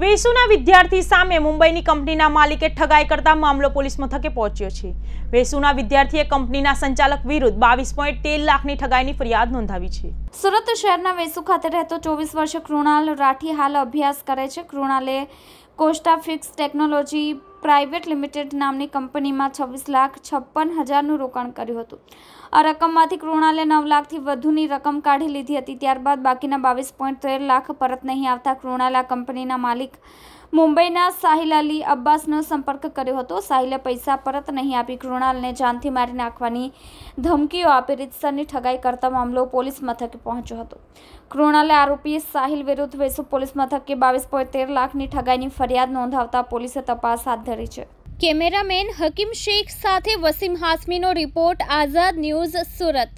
વેસુના વિદ્યાર્થી સામે મુંબઈની કંપનીના માલિકે ઠગાઈ કરતા મામલો પોલીસ મથકે પહોંચ્યો છે વેસુના વિદ્યાર્થીએ કંપનીના સંચાલક વિરુદ્ધ બાવીસ પોઈન્ટ તેર લાખની ઠગાઈની ફરિયાદ નોંધાવી છે સુરત શહેરના વેસુ ખાતે રહેતો ચોવીસ વર્ષે કૃણાલ રાઠી હાલ અભ્યાસ કરે છે કૃણાલે Costa fix technology private limited નામની કંપનીમાં છવ્વીસ લાખ છપ્પન હજારનું રોકાણ કર્યું હતું આ રકમમાંથી કૃણાલે નવ લાખથી વધુની રકમ કાઢી લીધી હતી ત્યારબાદ બાકીના બાવીસ પોઈન્ટ તેર લાખ પરત નહીં આવતા કૃણાલા કંપનીના માલિક મુંબઈના સાહિલ અલી અબ્બાસનો સંપર્ક કર્યો હતો સાહિલે પૈસા પરત નહીં આપી કૃણાલને જાનથી મારી નાખવાની ધમકીઓ આપી રીતસરની ઠગાઈ કરતા મામલો પોલીસ મથકે પહોંચ્યો હતો કૃણાલે આરોપી સાહિલ વિરુદ્ધ વેસુ પોલીસ મથકે બાવીસ પોઈન્ટ લાખની ઠગાઈની ફરિયાદ નોંધાવતા પોલીસે તપાસ હાથ ધરી છે કેમેરામેન હકીમ શેખ સાથે વસીમ હાસમીનો રિપોર્ટ આઝાદ ન્યૂઝ સુરત